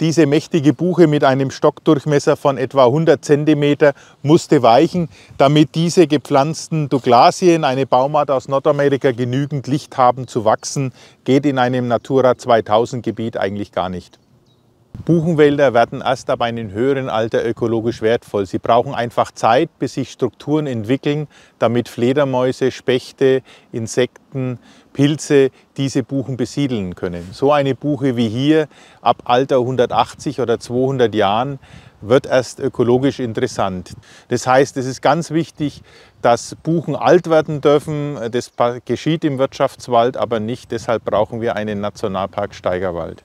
Diese mächtige Buche mit einem Stockdurchmesser von etwa 100 cm musste weichen, damit diese gepflanzten Douglasien, eine Baumart aus Nordamerika, genügend Licht haben zu wachsen, geht in einem Natura 2000 Gebiet eigentlich gar nicht. Buchenwälder werden erst ab einem höheren Alter ökologisch wertvoll. Sie brauchen einfach Zeit, bis sich Strukturen entwickeln, damit Fledermäuse, Spechte, Insekten, Pilze diese Buchen besiedeln können. So eine Buche wie hier ab Alter 180 oder 200 Jahren wird erst ökologisch interessant. Das heißt, es ist ganz wichtig, dass Buchen alt werden dürfen. Das geschieht im Wirtschaftswald aber nicht. Deshalb brauchen wir einen Nationalpark Steigerwald.